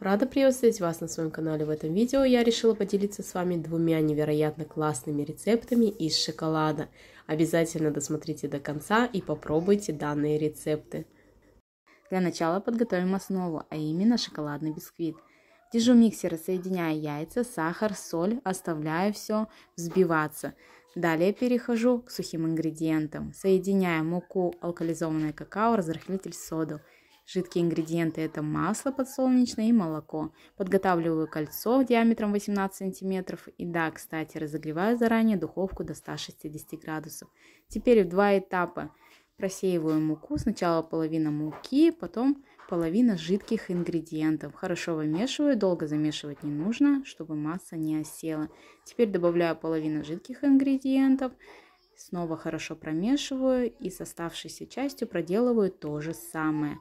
Рада приветствовать вас на своем канале. В этом видео я решила поделиться с вами двумя невероятно классными рецептами из шоколада. Обязательно досмотрите до конца и попробуйте данные рецепты. Для начала подготовим основу, а именно шоколадный бисквит. В тяжу миксера соединяю яйца, сахар, соль, оставляю все взбиваться. Далее перехожу к сухим ингредиентам. Соединяю муку, алкализованное какао, разрыхлитель, соду. Жидкие ингредиенты – это масло подсолнечное и молоко. Подготавливаю кольцо диаметром 18 см. И да, кстати, разогреваю заранее духовку до 160 градусов. Теперь в два этапа просеиваю муку. Сначала половина муки, потом половина жидких ингредиентов. Хорошо вымешиваю, долго замешивать не нужно, чтобы масса не осела. Теперь добавляю половину жидких ингредиентов. Снова хорошо промешиваю и с оставшейся частью проделываю то же самое.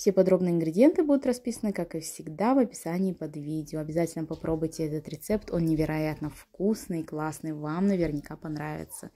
Все подробные ингредиенты будут расписаны, как и всегда, в описании под видео. Обязательно попробуйте этот рецепт, он невероятно вкусный, классный, вам наверняка понравится.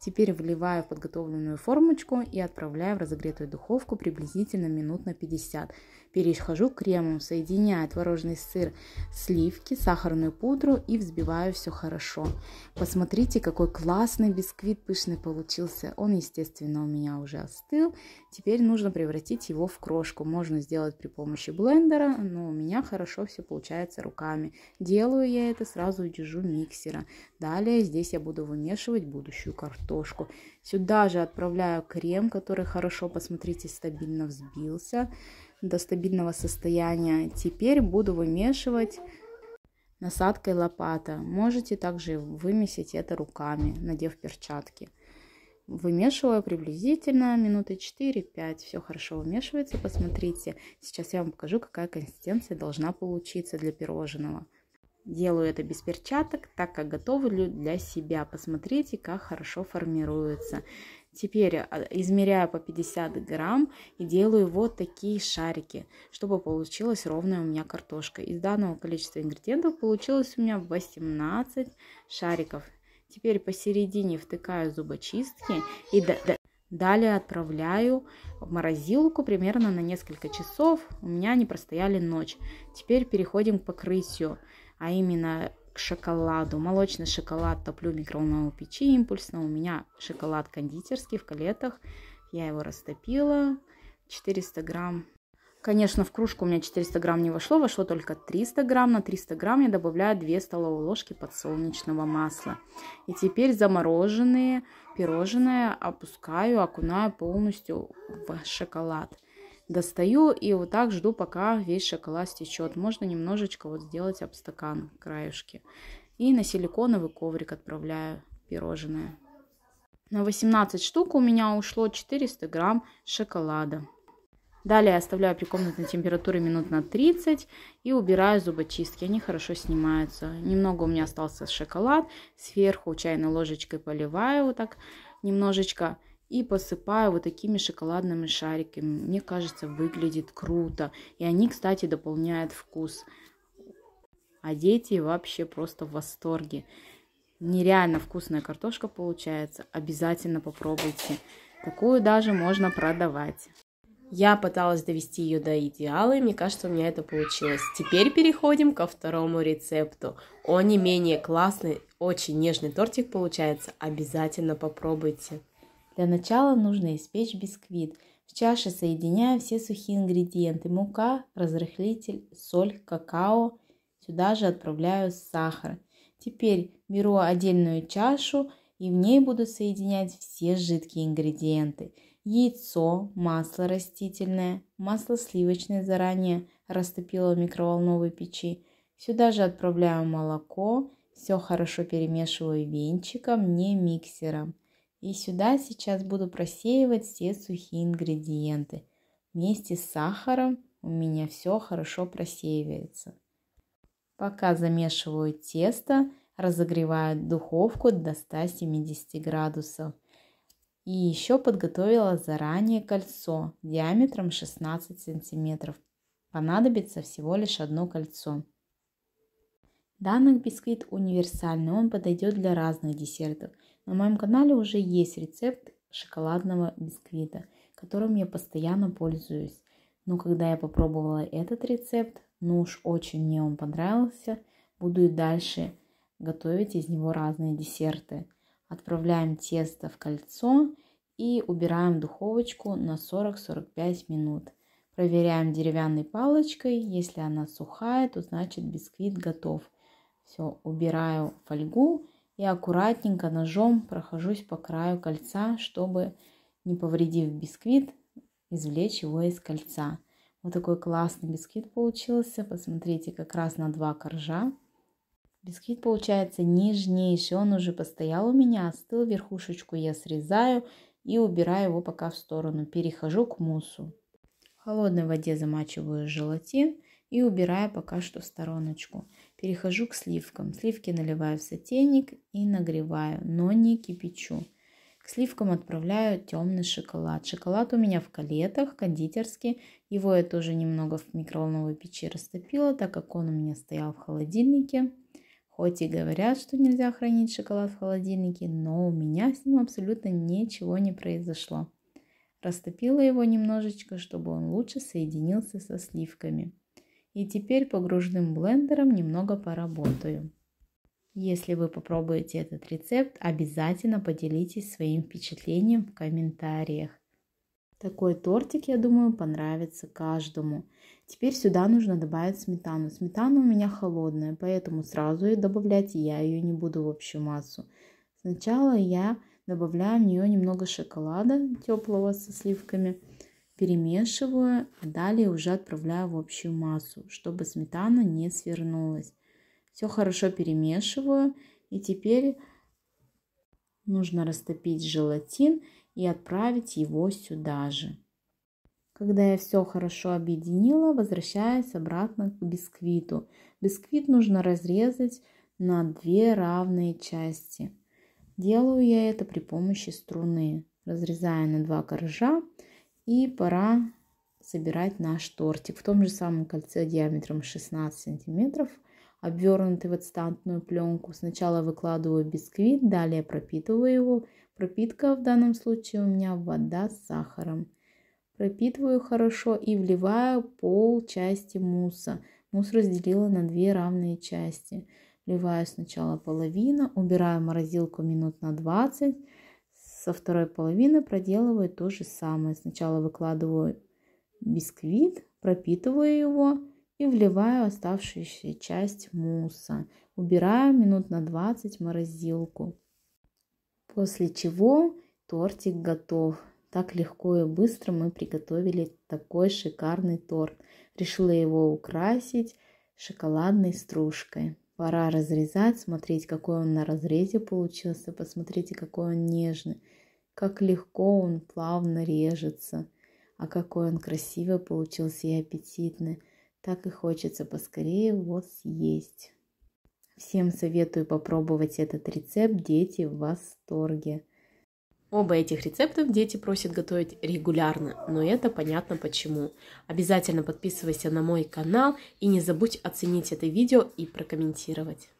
Теперь вливаю в подготовленную формочку и отправляю в разогретую духовку приблизительно минут на 50. Перехожу к кремам, соединяю творожный сыр, сливки, сахарную пудру и взбиваю все хорошо. Посмотрите, какой классный бисквит пышный получился. Он, естественно, у меня уже остыл. Теперь нужно превратить его в крошку. Можно сделать при помощи блендера, но у меня хорошо все получается руками. Делаю я это сразу удержу миксера. Далее здесь я буду вымешивать будущую картошку. Сюда же отправляю крем, который хорошо, посмотрите, стабильно взбился до стабильного состояния. Теперь буду вымешивать насадкой лопата. Можете также вымесить это руками, надев перчатки. Вымешиваю приблизительно минуты 4-5. Все хорошо вымешивается, посмотрите. Сейчас я вам покажу, какая консистенция должна получиться для пирожного. Делаю это без перчаток, так как готовлю для себя. Посмотрите, как хорошо формируется. Теперь а, измеряю по 50 грамм и делаю вот такие шарики, чтобы получилась ровная у меня картошка. Из данного количества ингредиентов получилось у меня 18 шариков. Теперь посередине втыкаю зубочистки и далее отправляю в морозилку примерно на несколько часов. У меня они простояли ночь. Теперь переходим к покрытию, а именно к шоколаду. Молочный шоколад топлю в микроволновой печи импульсно. У меня шоколад кондитерский в калетах. Я его растопила. 400 грамм. Конечно, в кружку у меня 400 грамм не вошло, вошло только 300 грамм. На 300 грамм я добавляю 2 столовые ложки подсолнечного масла. И теперь замороженные пирожные опускаю, окунаю полностью в шоколад достаю и вот так жду, пока весь шоколад стечет. Можно немножечко вот сделать об стакан краешки. И на силиконовый коврик отправляю пирожное. На 18 штук у меня ушло 400 грамм шоколада. Далее оставляю при комнатной температуре минут на 30 и убираю зубочистки. Они хорошо снимаются. Немного у меня остался шоколад. Сверху чайной ложечкой поливаю вот так немножечко и посыпаю вот такими шоколадными шариками. Мне кажется, выглядит круто. И они, кстати, дополняют вкус. А дети вообще просто в восторге. Нереально вкусная картошка получается. Обязательно попробуйте. Такую даже можно продавать. Я пыталась довести ее до идеала, и мне кажется, у меня это получилось. Теперь переходим ко второму рецепту. Он не менее классный, очень нежный тортик получается. Обязательно попробуйте. Для начала нужно испечь бисквит. В чаше соединяем все сухие ингредиенты. Мука, разрыхлитель, соль, какао. Сюда же отправляю сахар. Теперь беру отдельную чашу и в ней буду соединять все жидкие ингредиенты. Яйцо, масло растительное, масло сливочное заранее растопило в микроволновой печи. Сюда же отправляю молоко, все хорошо перемешиваю венчиком, не миксером. И сюда сейчас буду просеивать все сухие ингредиенты. Вместе с сахаром у меня все хорошо просеивается. Пока замешиваю тесто, разогреваю духовку до 170 градусов. И еще подготовила заранее кольцо диаметром 16 сантиметров. Понадобится всего лишь одно кольцо. Данный бисквит универсальный, он подойдет для разных десертов – на моем канале уже есть рецепт шоколадного бисквита, которым я постоянно пользуюсь. Но когда я попробовала этот рецепт, ну уж очень мне он понравился, буду и дальше готовить из него разные десерты. Отправляем тесто в кольцо и убираем в духовочку на 40-45 минут. Проверяем деревянной палочкой, если она сухая, то значит бисквит готов. Все, убираю фольгу и аккуратненько ножом прохожусь по краю кольца, чтобы, не повредив бисквит, извлечь его из кольца. Вот такой классный бисквит получился. Посмотрите, как раз на два коржа. Бисквит получается нежнейший. Он уже постоял у меня, остыл. Верхушечку я срезаю и убираю его пока в сторону. Перехожу к муссу. В холодной воде замачиваю желатин и убираю пока что в стороночку. Перехожу к сливкам. Сливки наливаю в сотейник и нагреваю, но не кипячу. К сливкам отправляю темный шоколад. Шоколад у меня в калетах, кондитерский. Его я тоже немного в микроволновой печи растопила, так как он у меня стоял в холодильнике. Хоть и говорят, что нельзя хранить шоколад в холодильнике, но у меня с ним абсолютно ничего не произошло. Растопила его немножечко, чтобы он лучше соединился со сливками. И теперь погружным блендером немного поработаю. Если вы попробуете этот рецепт, обязательно поделитесь своим впечатлением в комментариях. Такой тортик, я думаю, понравится каждому. Теперь сюда нужно добавить сметану. Сметана у меня холодная, поэтому сразу ее добавлять я ее не буду в общую массу. Сначала я добавляю в нее немного шоколада теплого со сливками перемешиваю, а далее уже отправляю в общую массу, чтобы сметана не свернулась. Все хорошо перемешиваю и теперь нужно растопить желатин и отправить его сюда же. Когда я все хорошо объединила, возвращаюсь обратно к бисквиту. Бисквит нужно разрезать на две равные части. Делаю я это при помощи струны. Разрезая на два коржа, и пора собирать наш тортик в том же самом кольце диаметром 16 сантиметров, обвернутый в отстантную пленку. Сначала выкладываю бисквит, далее пропитываю его. Пропитка в данном случае у меня вода с сахаром. Пропитываю хорошо и вливаю пол части мусса. Мусс разделила на две равные части. Вливаю сначала половину, убираю в морозилку минут на 20 со второй половины проделываю то же самое. Сначала выкладываю бисквит, пропитываю его и вливаю оставшуюся часть мусса. Убираю минут на 20 в морозилку. После чего тортик готов. Так легко и быстро мы приготовили такой шикарный торт. Решила его украсить шоколадной стружкой. Пора разрезать, смотреть, какой он на разрезе получился. Посмотрите, какой он нежный. Как легко он плавно режется. А какой он красивый получился и аппетитный. Так и хочется поскорее его съесть. Всем советую попробовать этот рецепт. Дети в восторге. Оба этих рецептов дети просят готовить регулярно, но это понятно почему. Обязательно подписывайся на мой канал и не забудь оценить это видео и прокомментировать.